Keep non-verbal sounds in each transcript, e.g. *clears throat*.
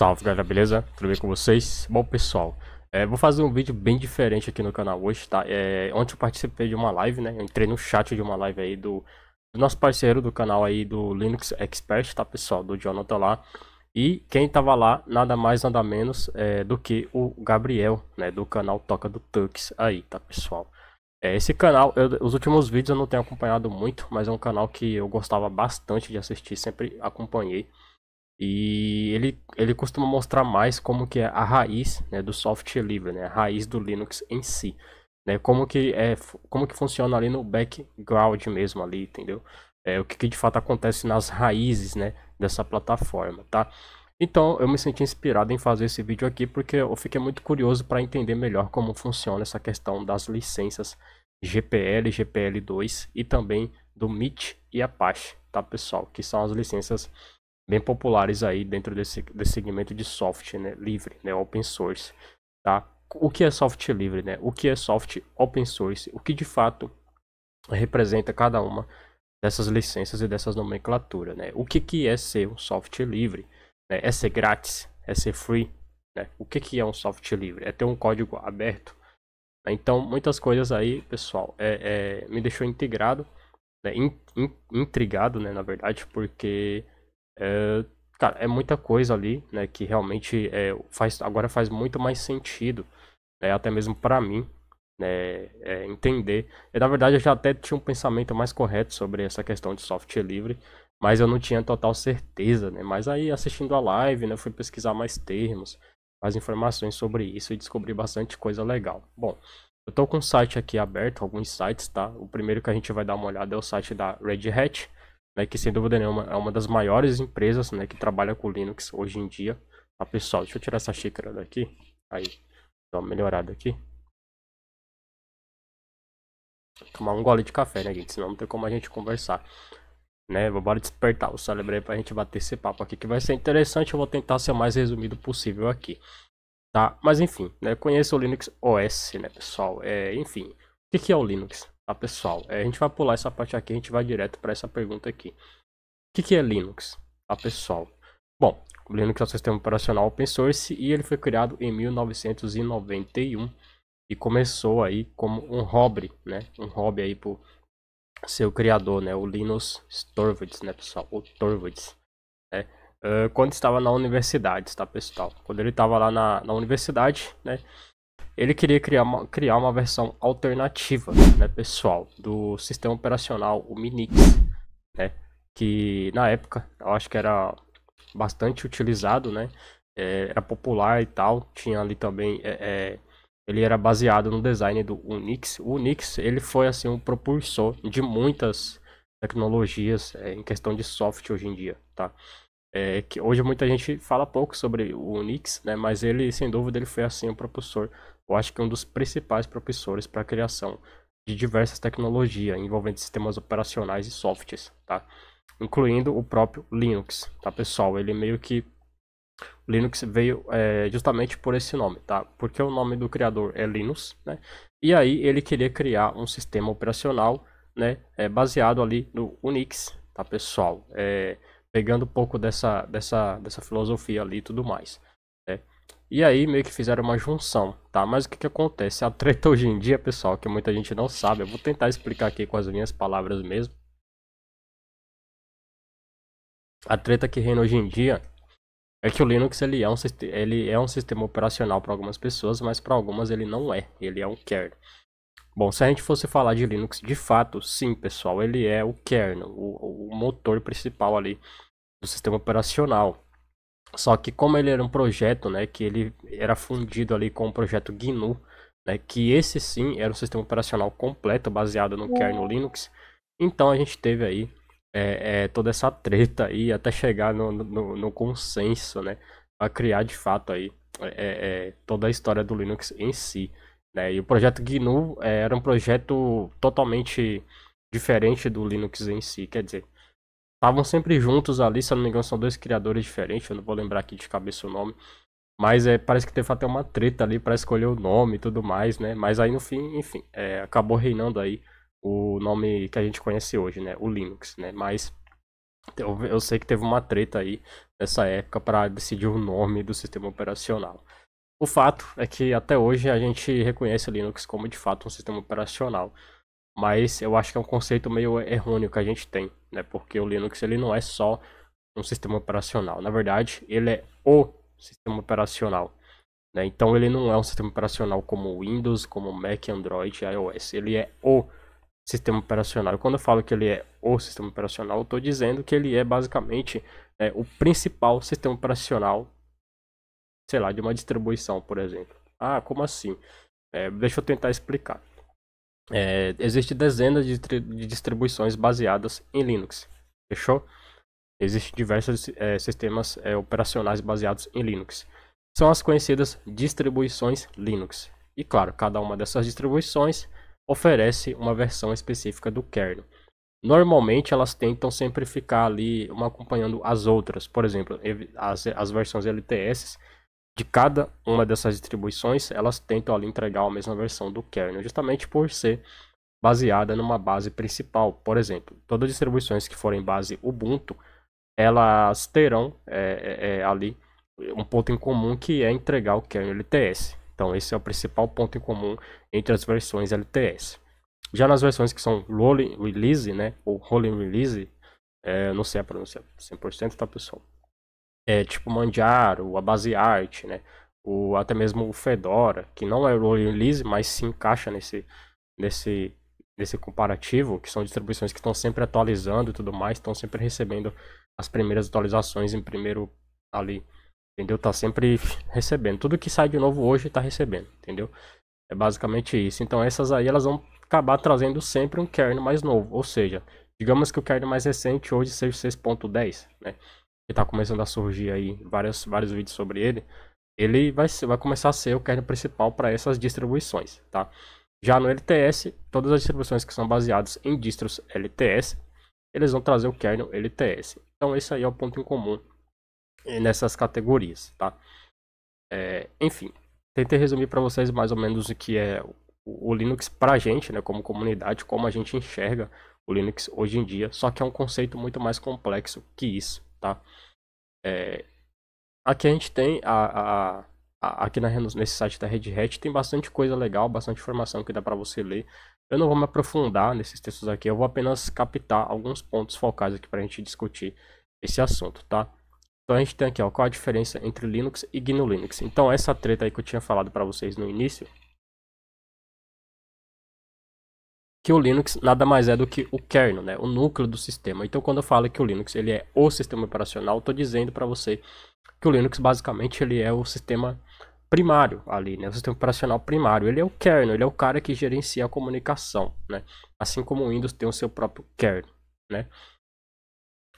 Salve galera, beleza? Tudo bem com vocês? Bom pessoal, é, vou fazer um vídeo bem diferente aqui no canal hoje, tá? É, ontem eu participei de uma live, né? Eu entrei no chat de uma live aí do, do, nosso parceiro do canal aí do Linux Expert, tá pessoal? Do Jonathan lá. E quem tava lá, nada mais nada menos é, do que o Gabriel, né? Do canal Toca do Tux aí, tá pessoal? É, esse canal, eu, os últimos vídeos eu não tenho acompanhado muito, mas é um canal que eu gostava bastante de assistir, sempre acompanhei. E ele, ele costuma mostrar mais como que é a raiz né, do software livre, né, a raiz do Linux em si. Né, como, que é, como que funciona ali no background mesmo ali, entendeu? É, o que, que de fato acontece nas raízes né, dessa plataforma, tá? Então eu me senti inspirado em fazer esse vídeo aqui porque eu fiquei muito curioso para entender melhor como funciona essa questão das licenças GPL, GPL2 e também do MIT e Apache, tá pessoal? Que são as licenças bem populares aí dentro desse, desse segmento de software né, livre, né, open source, tá? O que é software livre, né? O que é software open source? O que de fato representa cada uma dessas licenças e dessas nomenclaturas, né? O que que é ser um software livre? Né? É ser grátis? É ser free? Né? O que que é um software livre? É ter um código aberto? Né? Então muitas coisas aí, pessoal, é, é me deixou integrado, né? In, in, intrigado, né? Na verdade, porque é, cara, é muita coisa ali, né? Que realmente é, faz, agora faz muito mais sentido, né, até mesmo para mim, né, é, entender. e na verdade, eu já até tinha um pensamento mais correto sobre essa questão de software livre, mas eu não tinha total certeza, né? Mas aí, assistindo a live, né, eu fui pesquisar mais termos, mais informações sobre isso e descobri bastante coisa legal. Bom, eu estou com o site aqui aberto, alguns sites, tá? O primeiro que a gente vai dar uma olhada é o site da Red Hat, né, que sem dúvida nenhuma é uma das maiores empresas né, que trabalha com Linux hoje em dia. Tá, pessoal, deixa eu tirar essa xícara daqui. Aí, dá uma melhorada aqui. Tomar um gole de café, né, gente? Senão não tem como a gente conversar. Né, bora despertar o cérebro aí pra gente bater esse papo aqui que vai ser interessante. Eu vou tentar ser o mais resumido possível aqui, tá? Mas enfim, né, conheça o Linux OS, né, pessoal? É, enfim, o que é o Linux? Tá, pessoal? É, a gente vai pular essa parte aqui, a gente vai direto para essa pergunta aqui. O que, que é Linux? Tá, pessoal? Bom, o Linux é um sistema operacional open source e ele foi criado em 1991 e começou aí como um hobby, né? Um hobby aí por seu criador, né? O Linus Torvalds, né, pessoal? O Torvalds, né? Uh, quando estava na universidade, tá, pessoal? Quando ele estava lá na, na universidade, né? ele queria criar uma, criar uma versão alternativa, né, pessoal, do sistema operacional, o Minix, né, que na época eu acho que era bastante utilizado, né, é, era popular e tal, tinha ali também, é, é, ele era baseado no design do Unix, o Unix ele foi assim um propulsor de muitas tecnologias é, em questão de software hoje em dia, tá? É, que hoje muita gente fala pouco sobre o Unix, né? Mas ele, sem dúvida, ele foi assim um propulsor eu acho que é um dos principais propulsores para a criação de diversas tecnologias envolvendo sistemas operacionais e softwares, tá? Incluindo o próprio Linux, tá pessoal? Ele meio que Linux veio é, justamente por esse nome, tá? Porque o nome do criador é Linux, né? E aí ele queria criar um sistema operacional, né? É, baseado ali no Unix, tá pessoal? É, pegando um pouco dessa, dessa, dessa filosofia ali e tudo mais. E aí meio que fizeram uma junção, tá? Mas o que que acontece? A treta hoje em dia, pessoal, que muita gente não sabe, eu vou tentar explicar aqui com as minhas palavras mesmo. A treta que reina hoje em dia é que o Linux ele é um, ele é um sistema operacional para algumas pessoas, mas para algumas ele não é, ele é um kernel. Bom, se a gente fosse falar de Linux de fato, sim, pessoal, ele é o kernel, o, o motor principal ali do sistema operacional. Só que como ele era um projeto, né, que ele era fundido ali com o projeto GNU, né, que esse sim era um sistema operacional completo baseado no kernel Linux. Então a gente teve aí é, é, toda essa treta aí até chegar no, no, no consenso, né, para criar de fato aí é, é, é, toda a história do Linux em si. Né? E o projeto GNU é, era um projeto totalmente diferente do Linux em si, quer dizer, estavam sempre juntos ali, se eu não me engano, são dois criadores diferentes, eu não vou lembrar aqui de cabeça o nome. Mas é, parece que teve até uma treta ali para escolher o nome e tudo mais, né? Mas aí no fim, enfim, é, acabou reinando aí o nome que a gente conhece hoje, né? O Linux, né? Mas eu, eu sei que teve uma treta aí nessa época para decidir o nome do sistema operacional. O fato é que até hoje a gente reconhece o Linux como de fato um sistema operacional mas eu acho que é um conceito meio errôneo que a gente tem, né? Porque o Linux ele não é só um sistema operacional, na verdade ele é o sistema operacional, né? Então ele não é um sistema operacional como Windows, como Mac, Android, iOS, ele é o sistema operacional. quando eu falo que ele é o sistema operacional, estou dizendo que ele é basicamente né, o principal sistema operacional, sei lá, de uma distribuição, por exemplo. Ah, como assim? É, deixa eu tentar explicar. É, Existem dezenas de, de, distribuições baseadas em Linux. Fechou? Existem diversos é, sistemas é, operacionais baseados em Linux. São as conhecidas distribuições Linux. E claro, cada uma dessas distribuições oferece uma versão específica do kernel. Normalmente elas tentam sempre ficar ali uma acompanhando as outras. Por exemplo, as, as versões LTS de cada uma dessas distribuições, elas tentam ali entregar a mesma versão do kernel, justamente por ser baseada numa base principal. Por exemplo, todas as distribuições que forem base Ubuntu, elas terão é, é, é ali um ponto em comum que é entregar o kernel LTS. Então esse é o principal ponto em comum entre as versões LTS. Já nas versões que são rolling release, né, ou rolling release, é, não sei a pronúncia 100%, tá pessoal? é, tipo Manjaro, a Art, né? O, até mesmo o Fedora, que não é o release, mas se encaixa nesse, nesse, nesse comparativo, que são distribuições que estão sempre atualizando e tudo mais, estão sempre recebendo as primeiras atualizações em primeiro ali, entendeu? Tá sempre recebendo. Tudo que sai de novo hoje está recebendo, entendeu? É basicamente isso. Então essas aí elas vão acabar trazendo sempre um kernel mais novo, ou seja, digamos que o kernel mais recente hoje seja 6.10, né? que tá começando a surgir aí vários, vários vídeos sobre ele, ele vai, vai começar a ser o kernel principal para essas distribuições, tá? Já no LTS, todas as distribuições que são baseadas em distros LTS, eles vão trazer o kernel LTS. Então esse aí é o ponto em comum eh, nessas categorias, tá? É, enfim, tentei resumir para vocês mais ou menos o que é o, o Linux para a gente, né, como comunidade, como a gente enxerga o Linux hoje em dia, só que é um conceito muito mais complexo que isso tá? É, aqui a gente tem a, a, a aqui na, nesse site da Red Hat tem bastante coisa legal, bastante informação que dá para você ler. Eu não vou me aprofundar nesses textos aqui, eu vou apenas captar alguns pontos focais aqui para a gente discutir esse assunto, tá? Então a gente tem aqui, ó, qual a diferença entre Linux e GNU Linux. Então essa treta aí que eu tinha falado para vocês no início, que o Linux nada mais é do que o kernel, né, o núcleo do sistema. Então, quando eu falo que o Linux ele é o sistema operacional, estou dizendo para você que o Linux basicamente ele é o sistema primário ali, né, o sistema operacional primário. Ele é o kernel, ele é o cara que gerencia a comunicação, né, assim como o Windows tem o seu próprio kernel, né.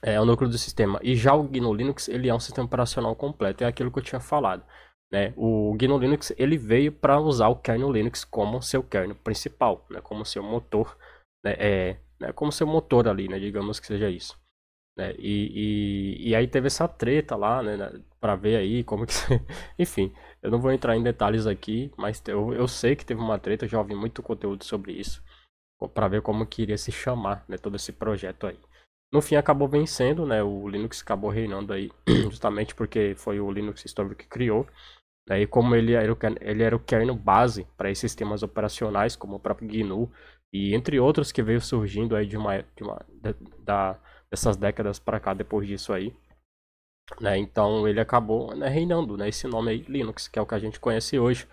É o núcleo do sistema. E já o GNU Linux, ele é um sistema operacional completo, é aquilo que eu tinha falado. Né? O GNU Linux ele veio para usar o kernel Linux como seu kernel principal, né? como seu motor, né? É, né? como seu motor ali, né? digamos que seja isso. Né? E, e, e aí teve essa treta lá, né? para ver aí como que... *laughs* Enfim, eu não vou entrar em detalhes aqui, mas eu, eu sei que teve uma treta, já ouvi muito conteúdo sobre isso, para ver como que iria se chamar né? todo esse projeto aí. No fim acabou vencendo, né? O Linux acabou reinando aí, *clears throat* justamente porque foi o Linux Storm que criou Daí, como ele era o, ele era o kernel base para esses sistemas operacionais, como o próprio GNU, e entre outros que veio surgindo aí de uma, de uma de, da, dessas décadas para cá, depois disso aí. Né? Então, ele acabou né, reinando né, esse nome aí, Linux, que é o que a gente conhece hoje.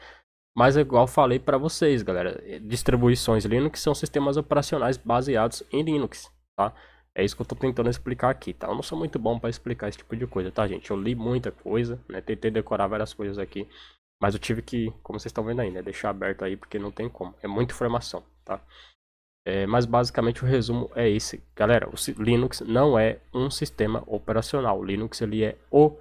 Mas, igual falei para vocês, galera, distribuições Linux são sistemas operacionais baseados em Linux, tá? É isso que eu tô tentando explicar aqui, tá? Eu não sou muito bom para explicar esse tipo de coisa, tá, gente? Eu li muita coisa, né? Tentei decorar várias coisas aqui, mas eu tive que, como vocês estão vendo aí, né? Deixar aberto aí porque não tem como. É muita informação, tá? É, mas basicamente o resumo é esse. Galera, o Linux não é um sistema operacional. O Linux ele é o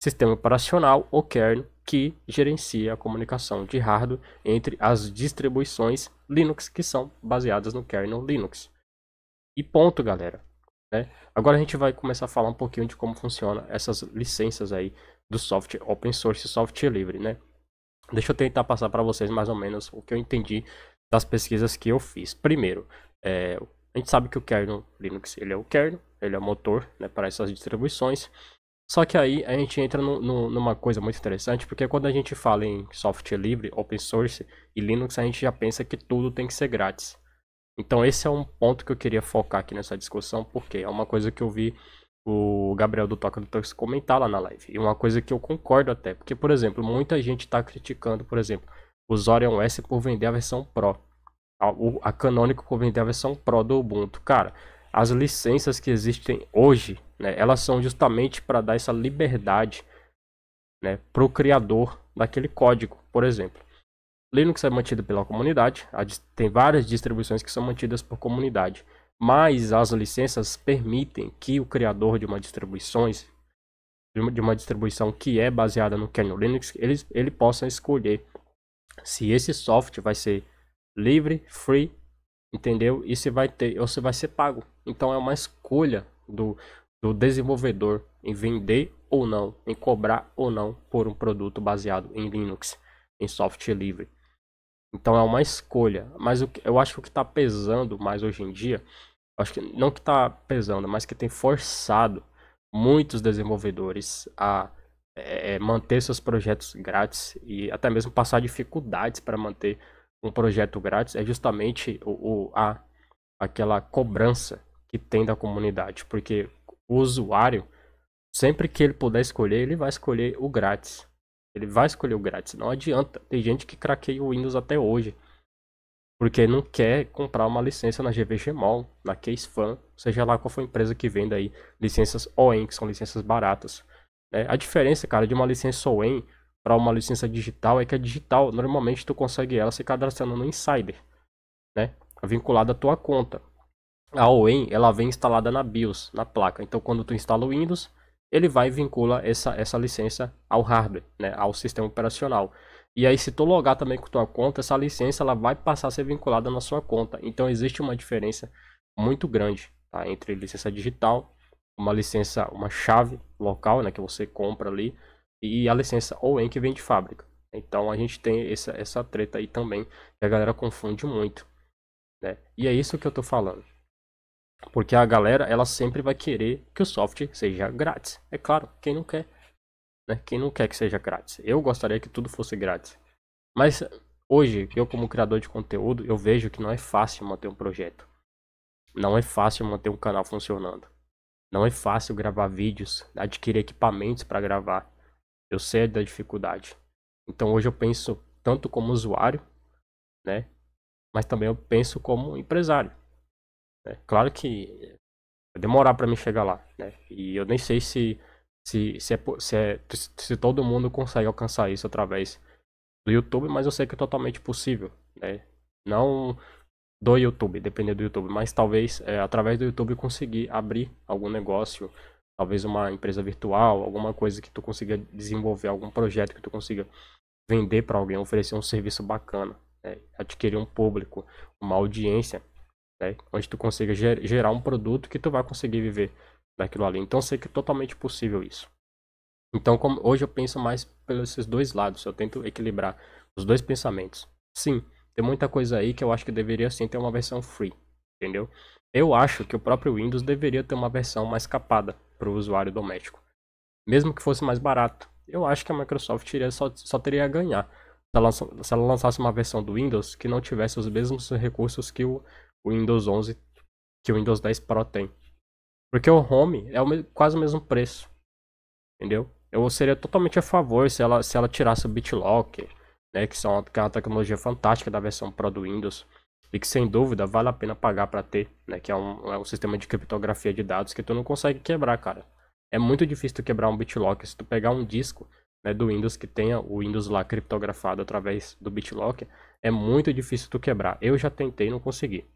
sistema operacional, o kernel, que gerencia a comunicação de hardware entre as distribuições Linux que são baseadas no kernel Linux. E ponto, galera. Né? Agora a gente vai começar a falar um pouquinho de como funciona essas licenças aí do software open source, software livre, né? Deixa eu tentar passar para vocês mais ou menos o que eu entendi das pesquisas que eu fiz. Primeiro, é, a gente sabe que o kernel Linux ele é o kernel, ele é o motor né, para essas distribuições. Só que aí a gente entra no, no, numa coisa muito interessante, porque quando a gente fala em software livre, open source e Linux, a gente já pensa que tudo tem que ser grátis. Então esse é um ponto que eu queria focar aqui nessa discussão, porque é uma coisa que eu vi o Gabriel do Toca do Tox comentar lá na live. E uma coisa que eu concordo até, porque, por exemplo, muita gente está criticando, por exemplo, o Zorion S por vender a versão Pro. A, o, a por vender a versão Pro do Ubuntu. Cara, as licenças que existem hoje, né, elas são justamente para dar essa liberdade né, para o criador daquele código, por exemplo. Linux é mantido pela comunidade, tem várias distribuições que são mantidas por comunidade, mas as licenças permitem que o criador de uma distribuição, de uma distribuição que é baseada no kernel Linux, ele, ele possa escolher se esse software vai ser livre, free, entendeu? E se vai ter ou se vai ser pago. Então é uma escolha do, do desenvolvedor em vender ou não, em cobrar ou não por um produto baseado em Linux, em software livre. Então é uma escolha. Mas o que, eu acho que o que está pesando mais hoje em dia, acho que não que está pesando, mas que tem forçado muitos desenvolvedores a é, é, manter seus projetos grátis e até mesmo passar dificuldades para manter um projeto grátis é justamente o, o, a aquela cobrança que tem da comunidade, porque o usuário sempre que ele puder escolher, ele vai escolher o grátis. Ele vai escolher o grátis, não adianta. Tem gente que craqueia o Windows até hoje. Porque não quer comprar uma licença na GVG Mall, na CaseFan, seja lá qual for a empresa que venda aí licenças OEM, que são licenças baratas. É, a diferença, cara, de uma licença OEM para uma licença digital é que a é digital, normalmente tu consegue ela se cadastrando no Insider, né? Vinculada à tua conta. A OEM, ela vem instalada na BIOS, na placa. Então, quando tu instala o Windows, ele vai e vincula essa, essa licença ao hardware, né, ao sistema operacional. E aí, se tu logar também com tua conta, essa licença ela vai passar a ser vinculada na sua conta. Então, existe uma diferença muito grande tá? entre licença digital, uma licença, uma chave local, né, que você compra ali, e a licença OEM que vem de fábrica. Então, a gente tem essa, essa treta aí também, que a galera confunde muito. Né? E é isso que eu estou falando. Porque a galera, ela sempre vai querer que o software seja grátis. É claro, quem não quer? Né? Quem não quer que seja grátis? Eu gostaria que tudo fosse grátis. Mas hoje, eu como criador de conteúdo, eu vejo que não é fácil manter um projeto. Não é fácil manter um canal funcionando. Não é fácil gravar vídeos, adquirir equipamentos para gravar. Eu sei da dificuldade. Então hoje eu penso tanto como usuário, né? Mas também eu penso como empresário. É claro que vai demorar para mim chegar lá, né? E eu nem sei se se se, é, se, é, se todo mundo consegue alcançar isso através do YouTube, mas eu sei que é totalmente possível, né? Não do YouTube, dependendo do YouTube, mas talvez é, através do YouTube conseguir abrir algum negócio, talvez uma empresa virtual, alguma coisa que tu consiga desenvolver, algum projeto que tu consiga vender para alguém, oferecer um serviço bacana, né? adquirir um público, uma audiência né? Onde tu consiga gerar um produto que tu vai conseguir viver daquilo ali. Então sei que é totalmente possível isso. Então como, hoje eu penso mais pelos dois lados, eu tento equilibrar os dois pensamentos. Sim, tem muita coisa aí que eu acho que deveria sim ter uma versão free, entendeu? Eu acho que o próprio Windows deveria ter uma versão mais capada para o usuário doméstico, mesmo que fosse mais barato. Eu acho que a Microsoft iria, só, só teria a ganhar se ela, se ela lançasse uma versão do Windows que não tivesse os mesmos recursos que o o Windows 11 que o Windows 10 Pro tem. Porque o Home é o, quase o mesmo preço. Entendeu? Eu seria totalmente a favor se ela, se ela tirasse o BitLocker, né, que, são, que é uma tecnologia fantástica da versão Pro do Windows e que sem dúvida vale a pena pagar para ter, né, que é um, é um sistema de criptografia de dados que tu não consegue quebrar, cara. É muito difícil tu quebrar um BitLocker. Se tu pegar um disco né, do Windows que tenha o Windows lá criptografado através do BitLocker, é muito difícil tu quebrar. Eu já tentei, não consegui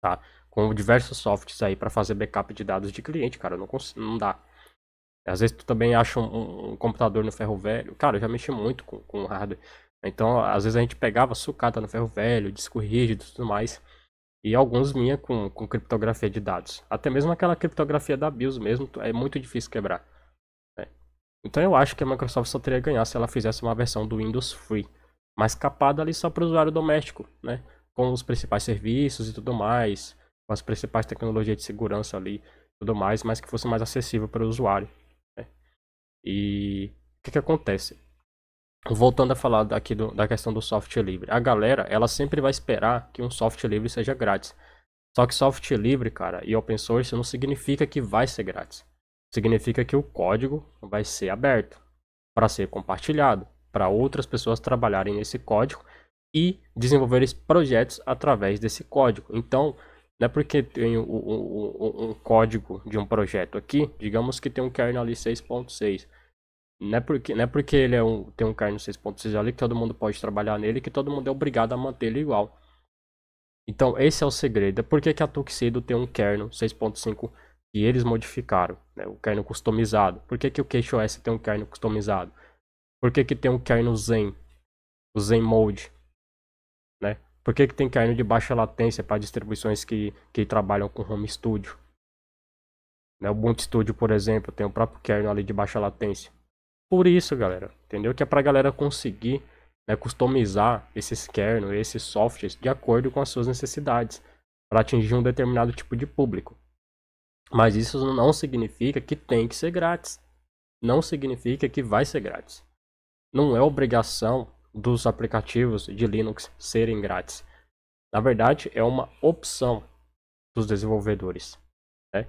tá? Com diversos softs aí para fazer backup de dados de cliente, cara, não, consigo, não dá. Às vezes tu também acha um, um, computador no ferro velho. Cara, eu já mexi muito com, com hardware. Então, às vezes a gente pegava sucata no ferro velho, disco rígido e tudo mais. E alguns minha com, com criptografia de dados. Até mesmo aquela criptografia da BIOS mesmo, é muito difícil quebrar. Né? Então eu acho que a Microsoft só teria ganhar se ela fizesse uma versão do Windows Free. Mas capada ali só para o usuário doméstico, né? com os principais serviços e tudo mais, com as principais tecnologias de segurança ali, tudo mais, mas que fosse mais acessível para o usuário. Né? E o que, que acontece? Voltando a falar daqui do, da questão do software livre, a galera ela sempre vai esperar que um software livre seja grátis. Só que software livre, cara, e open source não significa que vai ser grátis. Significa que o código vai ser aberto para ser compartilhado, para outras pessoas trabalharem nesse código e desenvolver projetos através desse código. Então, não é porque tem um, um, um, código de um projeto aqui, digamos que tem um kernel ali 6.6. Não é porque, não é porque ele é um, tem um kernel 6.6 ali que todo mundo pode trabalhar nele, que todo mundo é obrigado a manter ele igual. Então, esse é o segredo. É por que, que a Tuxedo tem um kernel 6.5 que eles modificaram, né? o kernel customizado? Por que, que o QoS tem um kernel customizado? Por que, que tem um kernel Zen, o Zen Mode? né? Por que, que tem kernel de baixa latência para distribuições que, que trabalham com home studio? Né, o Ubuntu Studio, por exemplo, tem o próprio kernel ali de baixa latência. Por isso, galera, entendeu? Que é para a galera conseguir né, customizar esses kernels, esses softwares, de acordo com as suas necessidades, para atingir um determinado tipo de público. Mas isso não significa que tem que ser grátis. Não significa que vai ser grátis. Não é obrigação dos aplicativos de Linux serem grátis. Na verdade, é uma opção dos desenvolvedores. Né?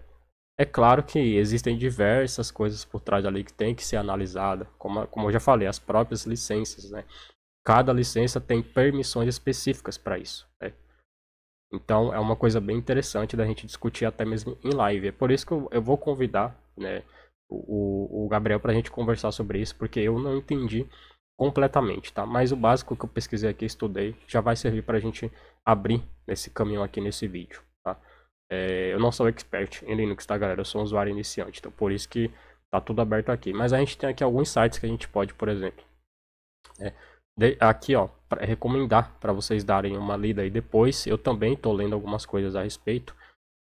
É claro que existem diversas coisas por trás ali que tem que ser analisada, como, como eu já falei, as próprias licenças. Né? Cada licença tem permissões específicas para isso. Né? Então é uma coisa bem interessante da gente discutir até mesmo em live. É por isso que eu, eu vou convidar né, o, o Gabriel para a gente conversar sobre isso, porque eu não entendi completamente, tá? Mas o básico que eu pesquisei aqui, estudei, já vai servir para a gente abrir esse caminho aqui nesse vídeo, tá? É, eu não sou expert em Linux, tá, galera? Eu sou um usuário iniciante, então por isso que tá tudo aberto aqui. Mas a gente tem aqui alguns sites que a gente pode, por exemplo, é, de, aqui, ó, pra, recomendar para vocês darem uma lida aí depois. Eu também estou lendo algumas coisas a respeito.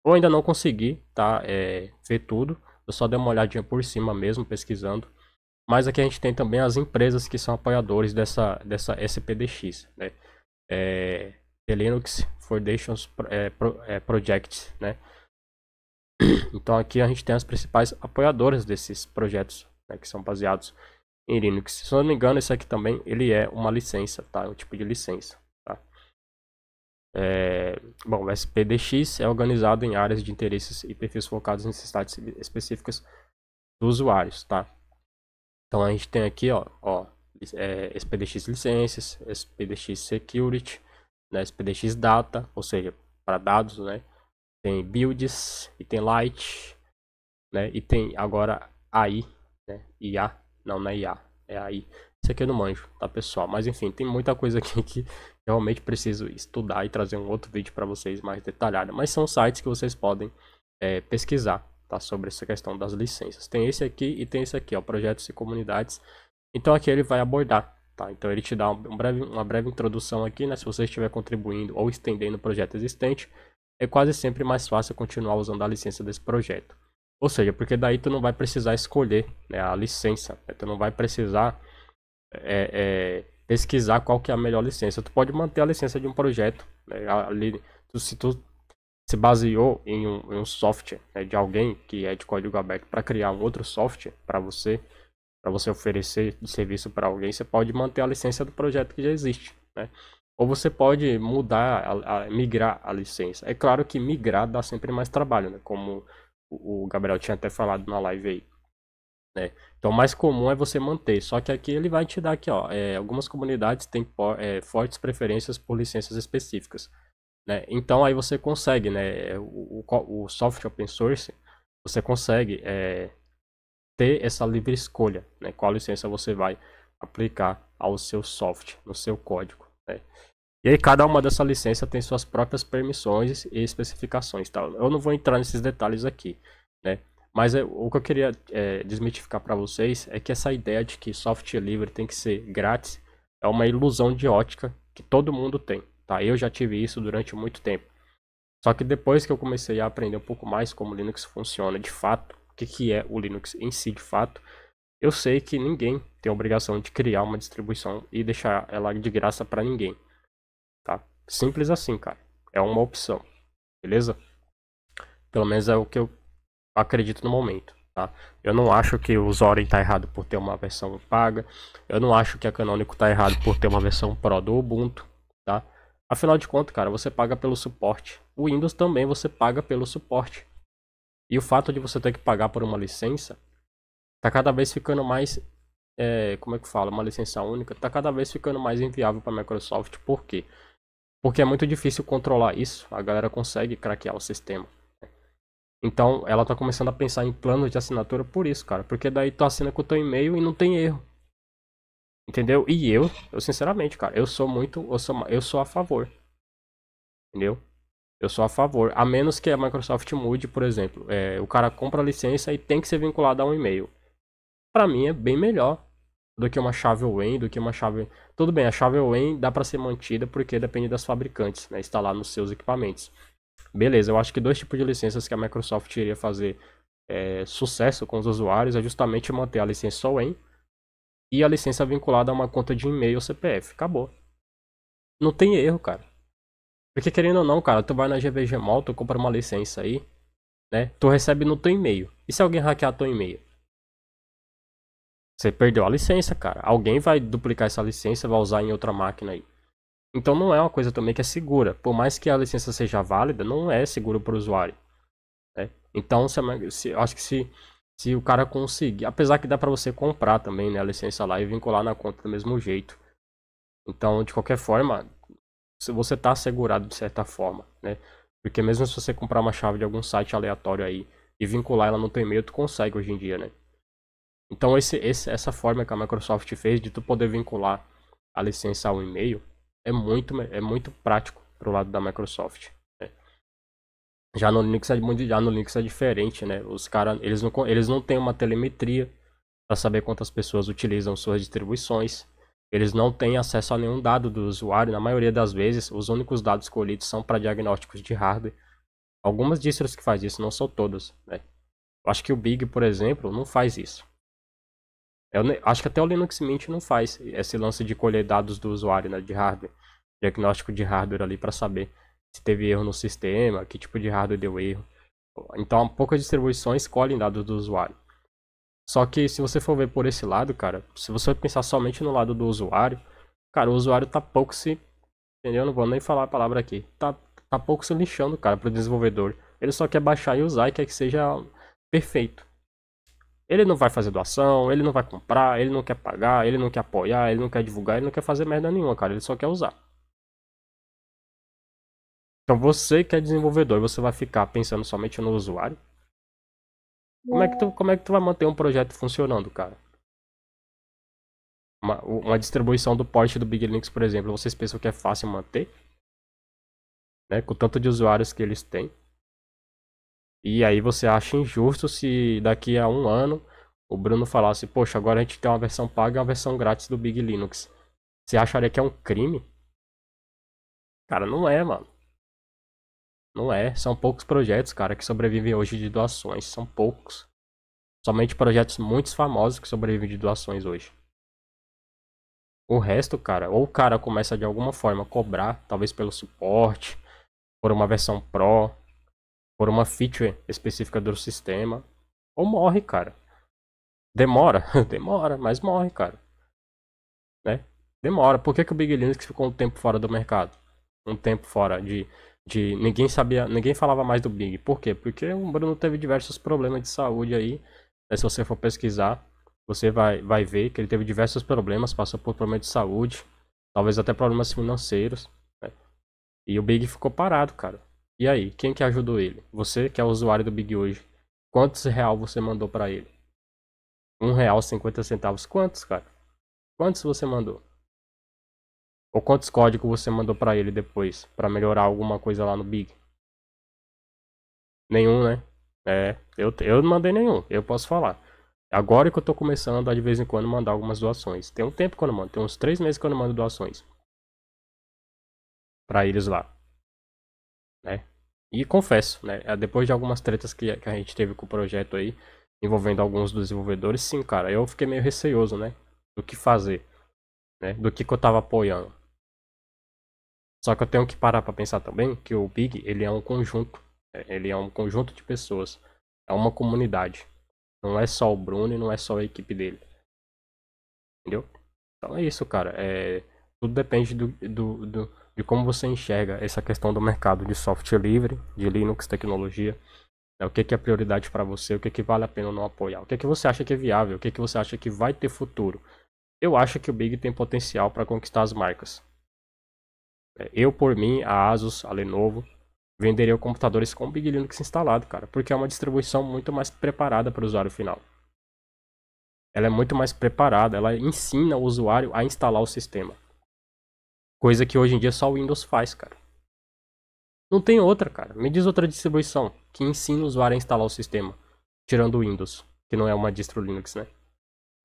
Eu ainda não consegui, tá, é, ver tudo. Eu só dei uma olhadinha por cima mesmo, pesquisando. Mas aqui a gente tem também as empresas que são apoiadores dessa, dessa SPDX, né? É, The Linux Foundations é, Pro, é, Project, né? Então aqui a gente tem as principais apoiadoras desses projetos, né, que são baseados em Linux. Se eu não me engano, esse aqui também ele é uma licença, tá? É um tipo de licença, tá? É... Bom, o SPDX é organizado em áreas de interesses e perfis focados em necessidades específicas dos usuários, tá? Então a gente tem aqui, ó, ó é, SPDX licenças, SPDX security, né, SPDX data, ou seja, para dados, né? Tem builds e tem light, né? E tem agora AI, né? IA, não, não é IA, é AI. Isso aqui eu não manjo, tá pessoal? Mas enfim, tem muita coisa aqui que realmente preciso estudar e trazer um outro vídeo para vocês mais detalhado. Mas são sites que vocês podem é, pesquisar, tá? Sobre essa questão das licenças. Tem esse aqui e tem esse aqui, ó, projetos e comunidades. Então aqui ele vai abordar, tá? Então ele te dá um breve, uma breve introdução aqui, né? Se você estiver contribuindo ou estendendo o projeto existente, é quase sempre mais fácil continuar usando a licença desse projeto. Ou seja, porque daí tu não vai precisar escolher né, a licença, né? tu não vai precisar é, é, pesquisar qual que é a melhor licença. Tu pode manter a licença de um projeto, né? Ali, tu, se tu se baseou em um, em um software né, de alguém que é de código aberto para criar um outro software para você, para você oferecer de serviço para alguém, você pode manter a licença do projeto que já existe, né? Ou você pode mudar, a, a, migrar a licença. É claro que migrar dá sempre mais trabalho, né? Como o, o Gabriel tinha até falado na live aí. Né? Então, o mais comum é você manter. Só que aqui ele vai te dar aqui, ó. É, algumas comunidades têm é, fortes preferências por licenças específicas. Né? Então aí você consegue, né? É, o, o, o software é open source, você consegue é, ter essa livre escolha, né? Qual licença você vai aplicar ao seu software, no seu código. Né? E aí cada uma dessa licença tem suas próprias permissões e especificações. Tá? Eu não vou entrar nesses detalhes aqui, né? Mas é, o que eu queria é, desmitificar para vocês é que essa ideia de que software livre tem que ser grátis é uma ilusão de ótica que todo mundo tem. Tá? Eu já tive isso durante muito tempo. Só que depois que eu comecei a aprender um pouco mais como o Linux funciona de fato, o que, que é o Linux em si de fato, eu sei que ninguém tem a obrigação de criar uma distribuição e deixar ela de graça para ninguém. Tá? Simples assim, cara. É uma opção. Beleza? Pelo menos é o que eu acredito no momento. Tá? Eu não acho que o Zorin está errado por ter uma versão paga. Eu não acho que a Canonical está errado por ter uma versão Pro do Ubuntu. Tá? Afinal de contas, cara, você paga pelo suporte. O Windows também você paga pelo suporte. E o fato de você ter que pagar por uma licença tá cada vez ficando mais. É, como é que fala? Uma licença única. Tá cada vez ficando mais inviável para a Microsoft. Por quê? Porque é muito difícil controlar isso. A galera consegue craquear o sistema. Né? Então ela tá começando a pensar em planos de assinatura por isso, cara. Porque daí tu assina com o teu e-mail e não tem erro. Entendeu? E eu, eu sinceramente, cara, eu sou muito, eu sou, eu sou a favor. Entendeu? Eu sou a favor. A menos que a Microsoft mude, por exemplo. É, o cara compra a licença e tem que ser vinculado a um e-mail. Para mim é bem melhor do que uma chave WAN, do que uma chave. Tudo bem, a chave WAN dá para ser mantida porque depende das fabricantes, né? Instalar nos seus equipamentos. Beleza, eu acho que dois tipos de licenças que a Microsoft iria fazer é, sucesso com os usuários é justamente manter a licença WAN e a licença vinculada a uma conta de e-mail ou CPF. Acabou. Não tem erro, cara. Porque querendo ou não, cara, tu vai na GVG Mall, tu compra uma licença aí, né? Tu recebe no teu e-mail. E se alguém hackear teu e-mail? Você perdeu a licença, cara. Alguém vai duplicar essa licença, vai usar em outra máquina aí. Então não é uma coisa também que é segura. Por mais que a licença seja válida, não é seguro para o usuário. Né? Então, se, se, acho que se se o cara conseguir, apesar que dá para você comprar também, né, a licença lá e vincular na conta do mesmo jeito. Então, de qualquer forma, você está assegurado de certa forma, né? Porque mesmo se você comprar uma chave de algum site aleatório aí e vincular ela no teu e-mail, tu consegue hoje em dia, né? Então, esse, esse, essa forma que a Microsoft fez de tu poder vincular a licença ao e-mail é muito, é muito prático pro lado da Microsoft. Já no Linux é muito, já no Linux é diferente, né? Os caras, eles não, eles não têm uma telemetria para saber quantas pessoas utilizam suas distribuições. Eles não têm acesso a nenhum dado do usuário. Na maioria das vezes, os únicos dados colhidos são para diagnósticos de hardware. Algumas distros que faz isso, não são todas, né? Eu acho que o Big, por exemplo, não faz isso. Eu acho que até o Linux Mint não faz esse lance de colher dados do usuário, né, de hardware, diagnóstico de hardware ali para saber se teve erro no sistema, que tipo de hardware deu erro. Então, poucas distribuições colhem dados do usuário. Só que se você for ver por esse lado, cara, se você pensar somente no lado do usuário, cara, o usuário tá pouco se. Entendeu? Não vou nem falar a palavra aqui. Tá, tá pouco se lixando, cara, pro desenvolvedor. Ele só quer baixar e usar e quer que seja perfeito. Ele não vai fazer doação, ele não vai comprar, ele não quer pagar, ele não quer apoiar, ele não quer divulgar, ele não quer fazer merda nenhuma, cara. Ele só quer usar. Então você que é desenvolvedor, você vai ficar pensando somente no usuário? Como é que tu, é. como é que tu vai manter um projeto funcionando, cara? Uma, uma distribuição do porte do Big Linux, por exemplo, vocês pensam que é fácil manter? Né, com o tanto de usuários que eles têm. E aí você acha injusto se daqui a um ano o Bruno falasse, poxa, agora a gente tem uma versão paga e uma versão grátis do Big Linux. Você acharia que é um crime? Cara, não é, mano. Não é. São poucos projetos, cara, que sobrevivem hoje de doações. São poucos. Somente projetos muito famosos que sobrevivem de doações hoje. O resto, cara, ou o cara começa de alguma forma a cobrar, talvez pelo suporte, por uma versão Pro, por uma feature específica do sistema, ou morre, cara. Demora, *laughs* demora, mas morre, cara. Né? Demora. Por que, que o Big Linux ficou um tempo fora do mercado? Um tempo fora de de ninguém sabia, ninguém falava mais do Big. Por quê? Porque o Bruno teve diversos problemas de saúde aí. Né? Se você for pesquisar, você vai, vai ver que ele teve diversos problemas, passou por problemas de saúde, talvez até problemas financeiros. Né? E o Big ficou parado, cara. E aí, quem que ajudou ele? Você que é usuário do Big hoje, quantos real você mandou para ele? Um real cinquenta centavos, quantos, cara? Quantos você mandou? Ou quantos códigos você mandou para ele depois? para melhorar alguma coisa lá no Big? Nenhum, né? É, eu, eu não mandei nenhum, eu posso falar. Agora que eu tô começando a de vez em quando mandar algumas doações. Tem um tempo que eu não mando, tem uns três meses que eu não mando doações. para eles lá. Né? E confesso, né? É, depois de algumas tretas que, que a gente teve com o projeto aí, envolvendo alguns dos desenvolvedores, sim, cara, eu fiquei meio receoso, né? Do que fazer, né? Do que, que eu tava apoiando. Só que eu tenho que parar para pensar também que o Big, ele é um conjunto, é, ele é um conjunto de pessoas, é uma comunidade. Não é só o Bruno e não é só a equipe dele. Entendeu? Então é isso, cara. É, tudo depende do, do, do, de como você enxerga essa questão do mercado de software livre, de Linux, tecnologia. É, o que, que é prioridade para você, o que, que vale a pena não apoiar, o que, que você acha que é viável, o que, que você acha que vai ter futuro. Eu acho que o Big tem potencial para conquistar as marcas. Eu, por mim, a Asus, a Lenovo, venderia computadores com o Big Linux instalado, cara, porque é uma distribuição muito mais preparada para o usuário final. Ela é muito mais preparada, ela ensina o usuário a instalar o sistema. Coisa que hoje em dia só o Windows faz, cara. Não tem outra, cara. Me diz outra distribuição que ensina o usuário a instalar o sistema, tirando o Windows, que não é uma distro Linux, né?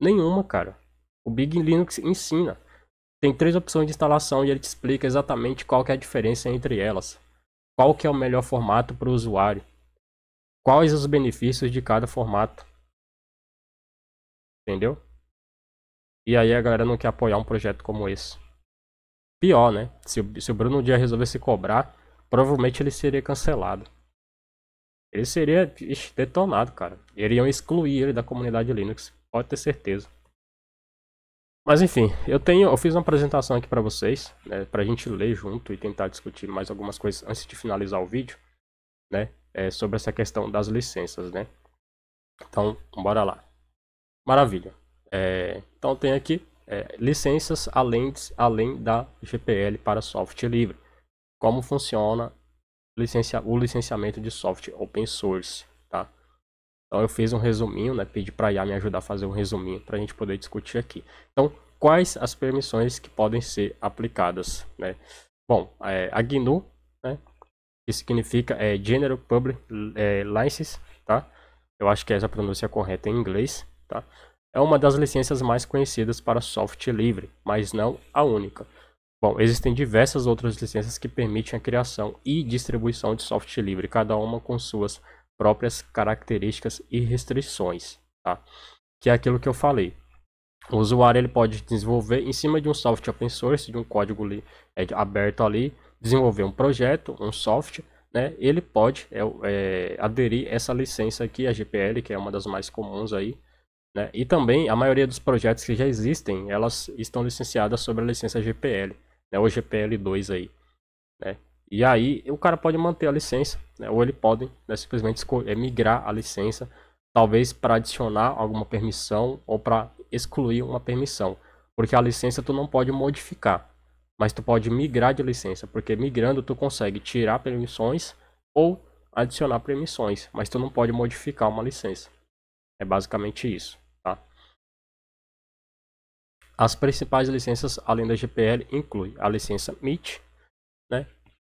Nenhuma, cara. O Big Linux ensina. Tem três opções de instalação e ele te explica exatamente qual é a diferença entre elas. Qual que é o melhor formato para o usuário. Quais os benefícios de cada formato. Entendeu? E aí a galera não quer apoiar um projeto como esse. Pior, né? Se, se o Bruno um dia resolvesse cobrar, provavelmente ele seria cancelado. Ele seria ixi, detonado, cara. Iriam excluir ele da comunidade Linux. Pode ter certeza. Mas enfim, eu tenho, eu fiz uma apresentação aqui para vocês, né, para a gente ler junto e tentar discutir mais algumas coisas antes de finalizar o vídeo, né, é, sobre essa questão das licenças, né. Então, bora lá. Maravilha. É, então tem aqui é, licenças além, além da GPL para software livre. Como funciona licencia, o licenciamento de software open source? Então eu fiz um resuminho, né? Pedi para a IA me ajudar a fazer um resuminho para a gente poder discutir aqui. Então, quais as permissões que podem ser aplicadas, né? Bom, é, a GNU, né? Que significa é, General Public é, License, tá? Eu acho que essa pronúncia é correta em inglês, tá? É uma das licenças mais conhecidas para software livre, mas não a única. Bom, existem diversas outras licenças que permitem a criação e distribuição de software livre, cada uma com suas próprias características e restrições, tá? Que é aquilo que eu falei. O usuário ele pode desenvolver em cima de um software open source, de um código é, aberto ali, desenvolver um projeto, um software, né? Ele pode é, é, aderir essa licença aqui, a GPL, que é uma das mais comuns aí, né? E também a maioria dos projetos que já existem, elas estão licenciadas sobre a licença GPL, né? Ou GPL 2 aí, né? E aí o cara pode manter a licença, né? ou ele pode né, simplesmente escolher, é, migrar a licença, talvez para adicionar alguma permissão ou para excluir uma permissão. Porque a licença tu não pode modificar, mas tu pode migrar de licença, porque migrando tu consegue tirar permissões ou adicionar permissões, mas tu não pode modificar uma licença. É basicamente isso, tá? As principais licenças além da GPL incluem a licença MIT, né,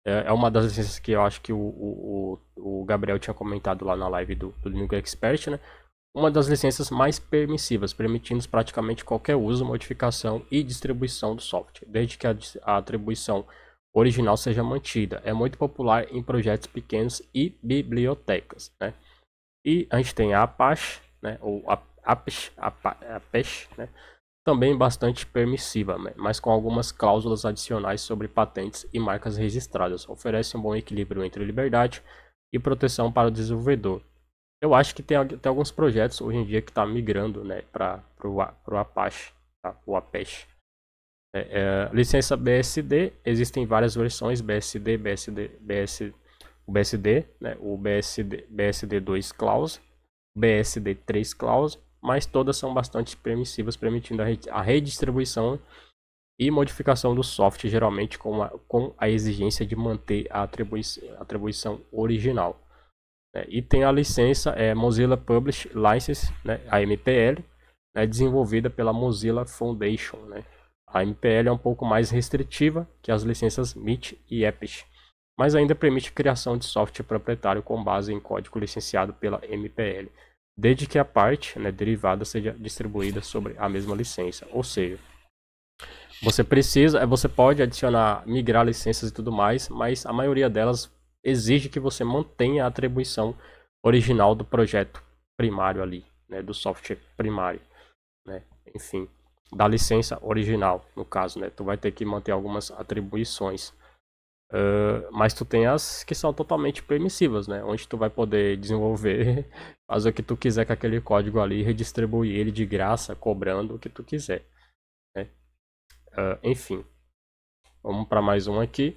é, é, uma das licenças que eu acho que o, o, o Gabriel tinha comentado lá na live do, do Linux Expert, né? Uma das licenças mais permissivas, permitindo praticamente qualquer uso, modificação e distribuição do software, desde que a, a atribuição original seja mantida. É muito popular em projetos pequenos e bibliotecas, né? E a gente tem a Apache, né? Ou a, Apache, né? também bastante permissiva, né? mas com algumas cláusulas adicionais sobre patentes e marcas registradas. Oferece um bom equilíbrio entre liberdade e proteção para o desenvolvedor. Eu acho que tem, tem alguns projetos hoje em dia que está migrando né, para o Apache, tá? o Apache. É, é, licença BSD, existem várias versões, BSD, BSD, BS, o BSD, né, o BSD, BSD 2 Clause, BSD 3 Clause, mas todas são bastante permissivas, permitindo a redistribuição e modificação do software, geralmente com a, com a exigência de manter a atribuição, atribuição original. É, e tem a licença é, Mozilla Publish License, né, a MPL, né, desenvolvida pela Mozilla Foundation. Né. A MPL é um pouco mais restritiva que as licenças MIT e EPIC, mas ainda permite a criação de software proprietário com base em código licenciado pela MPL desde que a parte né, derivada seja distribuída sobre a mesma licença. Ou seja, você precisa, eh, você pode adicionar, migrar licenças e tudo mais, mas a maioria delas exige que você mantenha a atribuição original do projeto primário ali, né, do software primário, né, enfim, da licença original, no caso, né, tu vai ter que manter algumas atribuições. Uh, mas tu tem as que são totalmente permissivas, né? Onde tu vai poder desenvolver, *laughs* fazer o que tu quiser com aquele código ali, redistribuir ele de graça, cobrando o que tu quiser. Né? Uh, enfim, vamos para mais um aqui.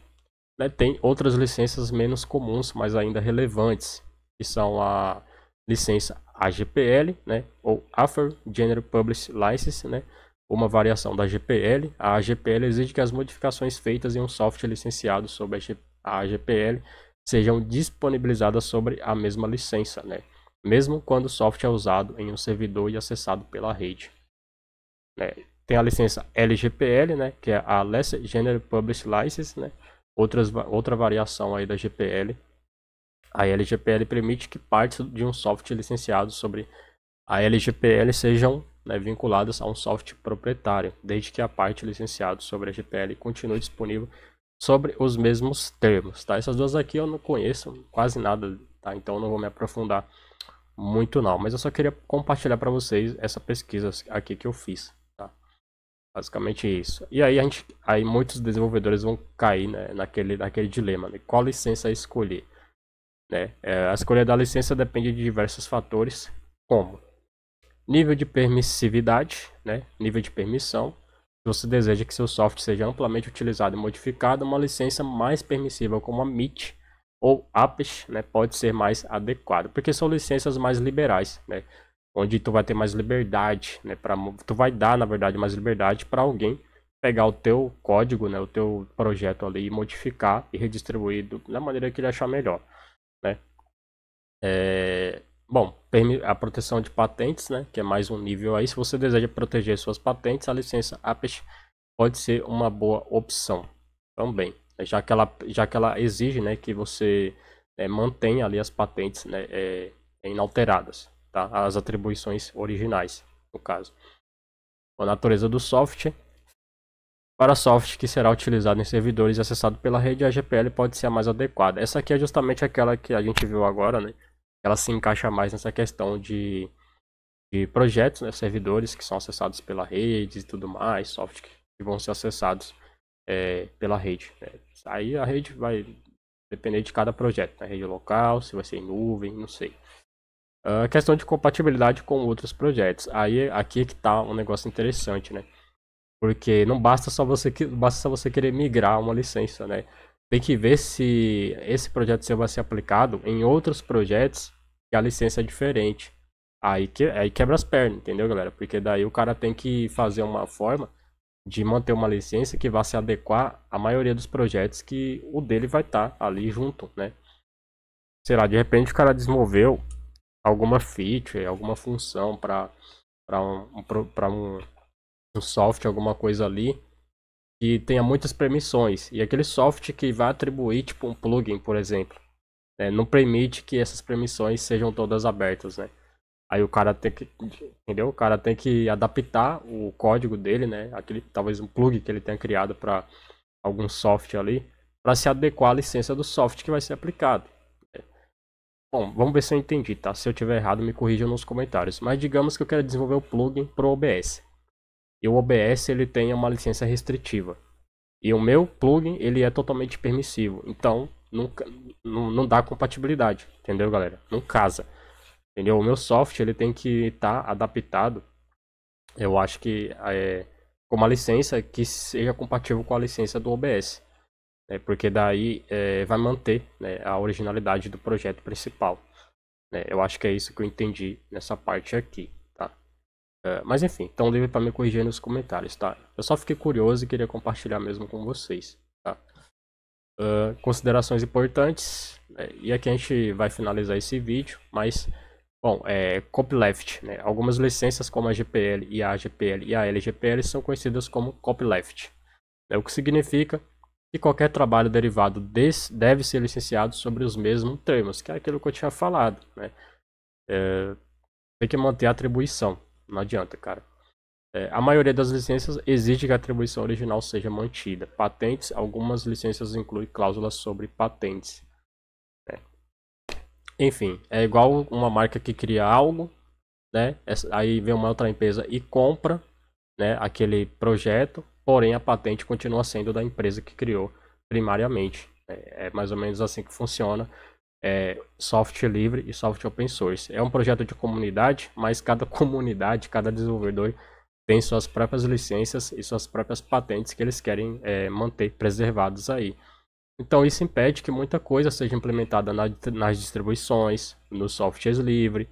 Né? Tem outras licenças menos comuns, mas ainda relevantes, que são a licença AGPL, né? Ou Author General Public License, né? uma variação da GPL. A GPL exige que as modificações feitas em um software licenciado sob a GPL sejam disponibilizadas sobre a mesma licença, né? mesmo quando o software é usado em um servidor e acessado pela rede. Né? Tem a licença LGPL, né? que é a Less General Public License, né? Outras, outra variação aí da GPL. A LGPL permite que partes de um software licenciado sobre a LGPL sejam né, vinculadas a um software proprietário, desde que a parte licenciada sobre a GPL continue disponível sobre os mesmos termos. Tá? Essas duas aqui eu não conheço quase nada, tá? então não vou me aprofundar muito não, mas eu só queria compartilhar para vocês essa pesquisa aqui que eu fiz. Tá? Basicamente isso. E aí, a gente, aí muitos desenvolvedores vão cair né, naquele, naquele dilema, né? qual licença escolher. Né? É, a escolha da licença depende de diversos fatores, como nível de permissividade, né? nível de permissão. Se você deseja que seu software seja amplamente utilizado e modificado, uma licença mais permissiva como a MIT ou APEX né? pode ser mais adequada, porque são licenças mais liberais, né? onde tu vai ter mais liberdade, né? pra, tu vai dar, na verdade, mais liberdade para alguém pegar o teu código, né? o teu projeto ali e modificar e redistribuir do, da maneira que ele achar melhor. Né? É, Bom, a proteção de patentes, né, que é mais um nível aí. Se você deseja proteger suas patentes, a licença Apache pode ser uma boa opção também, já que ela, já que ela exige, né, que você é, mantenha ali as patentes, né, é, inalteradas, tá? As atribuições originais, no caso. A natureza do software. Para software que será utilizado em servidores acessado pela rede, a GPL pode ser a mais adequada. Essa aqui é justamente aquela que a gente viu agora, né? ela se encaixa mais nessa questão de, de projetos, né, servidores que são acessados pela rede e tudo mais, software que vão ser acessados é, pela rede. Né. Aí a rede vai depender de cada projeto, né, rede local, se vai ser em nuvem, não sei. Ah, a uh, questão de compatibilidade com outros projetos. Aí aqui é que está um negócio interessante, né? Porque não basta só você, basta só você querer migrar uma licença, né? tem que ver se esse projeto seu vai ser aplicado em outros projetos que a licença é diferente. Aí, que, aí quebra as pernas, entendeu, galera? Porque daí o cara tem que fazer uma forma de manter uma licença que vá se adequar à maioria dos projetos que o dele vai estar tá ali junto, né? Sei lá, de repente o cara desenvolveu alguma feature, alguma função para um, pra um, um software, alguma coisa ali que tenha muitas permissões. E aquele software que vai atribuir, tipo, um plugin, por exemplo, né? não permite que essas permissões sejam todas abertas, né? Aí o cara tem que, entendeu? O cara tem que adaptar o código dele, né? Aquele, talvez um plugin que ele tenha criado para algum software ali, para se adequar à licença do software que vai ser aplicado. Né. Bom, vamos ver se eu entendi, tá? Se eu tiver errado, me corrija nos comentários. Mas digamos que eu quero desenvolver um plugin para o OBS e o OBS ele tem uma licença restritiva. E o meu plugin ele é totalmente permissivo. Então nunca, não, dá compatibilidade, entendeu, galera? Não casa. Entendeu? O meu software ele tem que estar tá adaptado. Eu acho que é, com uma licença que seja compatível com a licença do OBS. Né? Porque daí é, vai manter né, a originalidade do projeto principal. Né? Eu acho que é isso que eu entendi nessa parte aqui. É, mas enfim, estão livre para me corrigir nos comentários, tá? Eu só fiquei curioso e queria compartilhar mesmo com vocês, tá? Uh, considerações importantes, né? e aqui a gente vai finalizar esse vídeo, mas, bom, é, copyleft, né? Algumas licenças como a GPL e a AGPL e a LGPL são conhecidas como copyleft, né? o que significa que qualquer trabalho derivado desse deve ser licenciado sobre os mesmos termos, que é aquilo que eu tinha falado, né? É, tem que manter a atribuição, não adianta, cara. É, a maioria das licenças exige que a atribuição original seja mantida. Patentes, algumas licenças incluem cláusulas sobre patentes. É. Enfim, é igual uma marca que cria algo, né? Essa, aí vem uma outra empresa e compra né, aquele projeto, porém a patente continua sendo da empresa que criou primariamente. É, é mais ou menos assim que funciona é, software livre e software open source. É um projeto de comunidade, mas cada *laughs* comunidade, cada desenvolvedor tem suas próprias licenças e suas próprias patentes que eles querem é, manter preservados aí. Então isso impede que muita coisa seja implementada na, nas distribuições, nos softwares livres,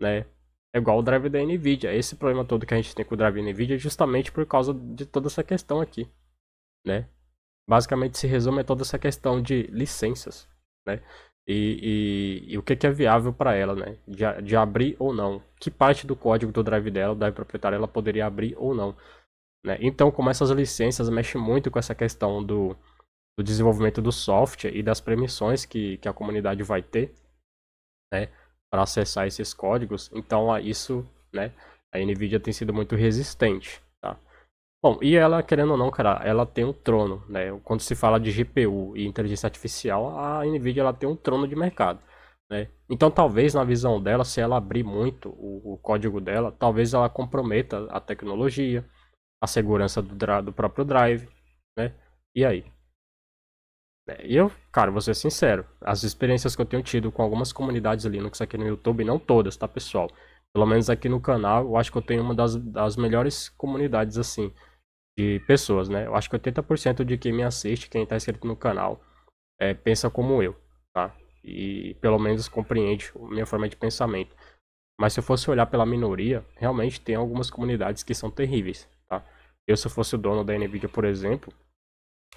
né? É igual o drive da NVIDIA. Esse problema todo que a gente tem com o drive da NVIDIA é justamente por causa de toda essa questão aqui, né? Basicamente se resume a toda essa questão de licenças, né? e, e, e o que, que é viável para ela, né? De, de abrir ou não. Que parte do código do drive dela, da proprietária, ela poderia abrir ou não. Né? Então, como essas licenças mexem muito com essa questão do, do desenvolvimento do software e das permissões que, que a comunidade vai ter, né? Para acessar esses códigos, então a isso, né? A NVIDIA tem sido muito resistente. Bom, e ela, querendo ou não, cara, ela tem um trono, né? Quando se fala de GPU e inteligência artificial, a Nvidia ela tem um trono de mercado, né? Então, talvez na visão dela, se ela abrir muito o, o código dela, talvez ela comprometa a tecnologia, a segurança do, do próprio drive, né? E aí? É, e eu, cara, vou ser sincero, as experiências que eu tenho tido com algumas comunidades Linux aqui no YouTube, não todas, tá, pessoal? Pelo menos aqui no canal, eu acho que eu tenho uma das, das melhores comunidades, assim, de pessoas, né? Eu acho que 80% de quem me assiste, quem está inscrito no canal, é, pensa como eu, tá? E pelo menos compreende a minha forma de pensamento. Mas se eu fosse olhar pela minoria, realmente tem algumas comunidades que são terríveis, tá? Eu se eu fosse o dono da Nvidia, por exemplo,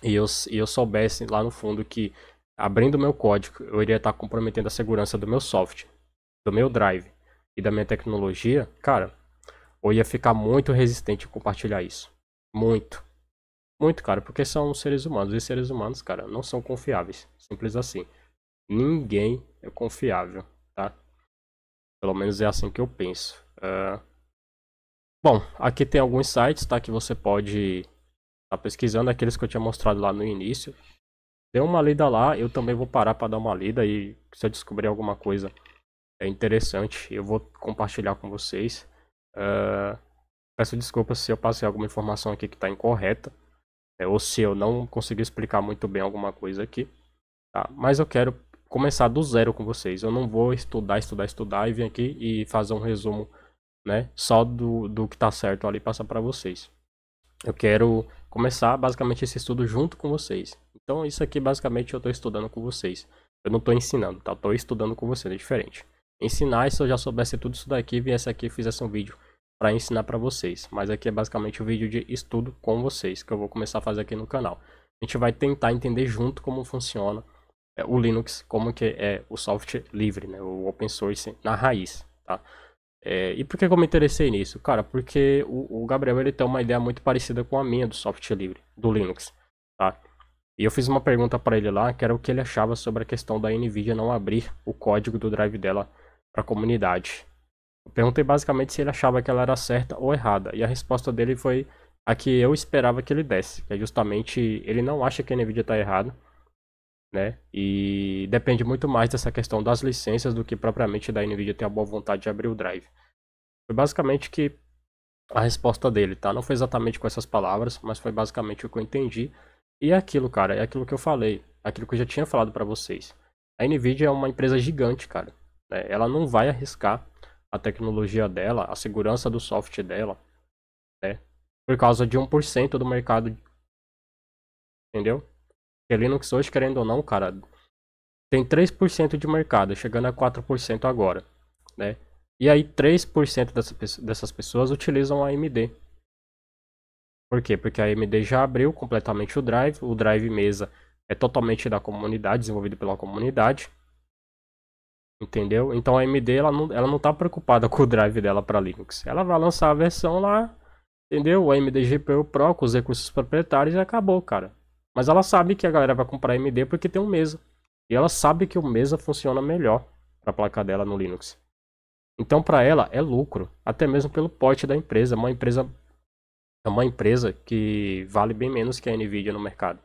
e eu, e eu soubesse lá no fundo que abrindo meu código, eu iria estar tá comprometendo a segurança do meu software, do meu drive e da minha tecnologia, cara, eu ia ficar muito resistente a compartilhar isso. Muito. Muito, cara, porque são seres humanos. E seres humanos, cara, não são confiáveis. Simples assim. Ninguém é confiável, tá? Pelo menos é assim que eu penso. Uh... Bom, aqui tem alguns sites, tá? Que você pode estar tá pesquisando. Aqueles que eu tinha mostrado lá no início. Dê uma lida lá. Eu também vou parar para dar uma lida. E se eu descobrir alguma coisa é interessante, eu vou compartilhar com vocês. Uh... Peço desculpas se eu passei alguma informação aqui que está incorreta, é, ou se eu não consegui explicar muito bem alguma coisa aqui. Tá? Mas eu quero começar do zero com vocês. Eu não vou estudar, estudar, estudar e vir aqui e fazer um resumo né, só do, do que está certo ali passar para vocês. Eu quero começar basicamente esse estudo junto com vocês. Então isso aqui basicamente eu estou estudando com vocês. Eu não estou ensinando, tá? Estou estudando com vocês, é diferente. Ensinar se eu já soubesse tudo isso daqui, viesse aqui e fizesse um vídeo para ensinar para vocês. Mas aqui é basicamente o um vídeo de estudo com vocês que eu vou começar a fazer aqui no canal. A gente vai tentar entender junto como funciona é, o Linux, como que é o software livre, né, o open source na raiz, tá? É, e por que, eu me interessei nisso? Cara, porque o, o, Gabriel ele tem uma ideia muito parecida com a minha do software livre, do Linux, tá? E eu fiz uma pergunta para ele lá, que era o que ele achava sobre a questão da NVIDIA não abrir o código do drive dela para a comunidade, eu perguntei basicamente se ele achava que ela era certa ou errada, e a resposta dele foi a que eu esperava que ele desse, que é justamente ele não acha que a Nvidia está errada, né? E depende muito mais dessa questão das licenças do que propriamente da Nvidia ter a boa vontade de abrir o drive. Foi basicamente que a resposta dele, tá? Não foi exatamente com essas palavras, mas foi basicamente o que eu entendi. E é aquilo, cara, é aquilo que eu falei, aquilo que eu já tinha falado para vocês. A Nvidia é uma empresa gigante, cara. Né? Ela não vai arriscar a tecnologia dela, a segurança do software dela, né? Por causa de 1% do mercado. Entendeu? Porque Linux hoje, querendo ou não, cara, tem 3% de mercado, chegando a 4% agora, né? E aí 3% dessa, dessas pessoas utilizam a AMD. Por quê? Porque a AMD já abriu completamente o drive, o drive mesa é totalmente da comunidade, desenvolvido pela comunidade. Entendeu? Então a AMD ela não, ela não tá preocupada com o drive dela para Linux. Ela vai lançar a versão lá, entendeu? O AMD GPU Pro com os recursos proprietários e acabou, cara. Mas ela sabe que a galera vai comprar AMD porque tem um mesa. E ela sabe que o mesa funciona melhor para a placa dela no Linux. Então para ela é lucro, até mesmo pelo porte da empresa. É uma empresa é uma empresa que vale bem menos que a Nvidia no mercado.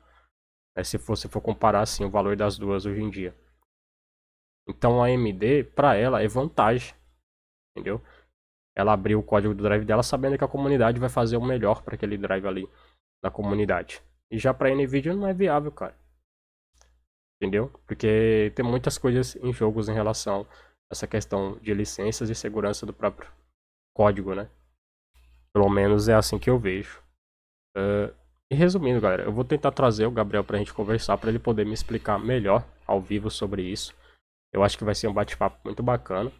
É, se você for, for comparar assim o valor das duas hoje em dia. Então a AMD, para ela, é vantagem. Entendeu? Ela abriu o código do drive dela sabendo que a comunidade vai fazer o melhor para aquele drive ali da comunidade. E já para Nvidia não é viável, cara. Entendeu? Porque tem muitas coisas em jogos em relação a essa questão de licenças e segurança do próprio código, né? Pelo menos é assim que eu vejo. Uh, e resumindo, galera, eu vou tentar trazer o Gabriel para a gente conversar para ele poder me explicar melhor ao vivo sobre isso. Eu acho que vai ser um bate-papo muito bacana.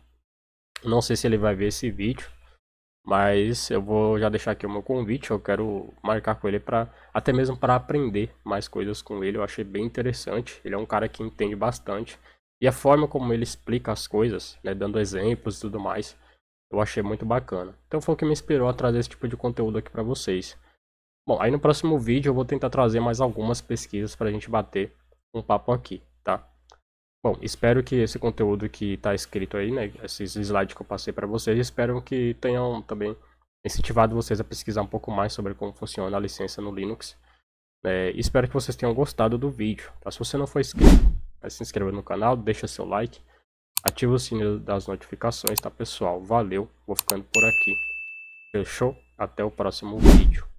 Não sei se ele vai ver esse vídeo, mas eu vou já deixar aqui o meu convite. Eu quero marcar com ele para até mesmo para aprender mais coisas com ele. Eu achei bem interessante. Ele é um cara que entende bastante e a forma como ele explica as coisas, né, dando exemplos e tudo mais, eu achei muito bacana. Então foi o que me inspirou a trazer esse tipo de conteúdo aqui para vocês. Bom, aí no próximo vídeo eu vou tentar trazer mais algumas pesquisas para a gente bater um papo aqui. Bom, espero que esse conteúdo que está escrito aí, né, esses slides que eu passei para vocês, espero que tenham também incentivado vocês a pesquisar um pouco mais sobre como funciona a licença no Linux. É, espero que vocês tenham gostado do vídeo. Tá? Se você não for inscrito, se inscreva no canal, deixa seu like, ativa o sininho das notificações, tá pessoal? Valeu, vou ficando por aqui. Fechou? Até o próximo vídeo.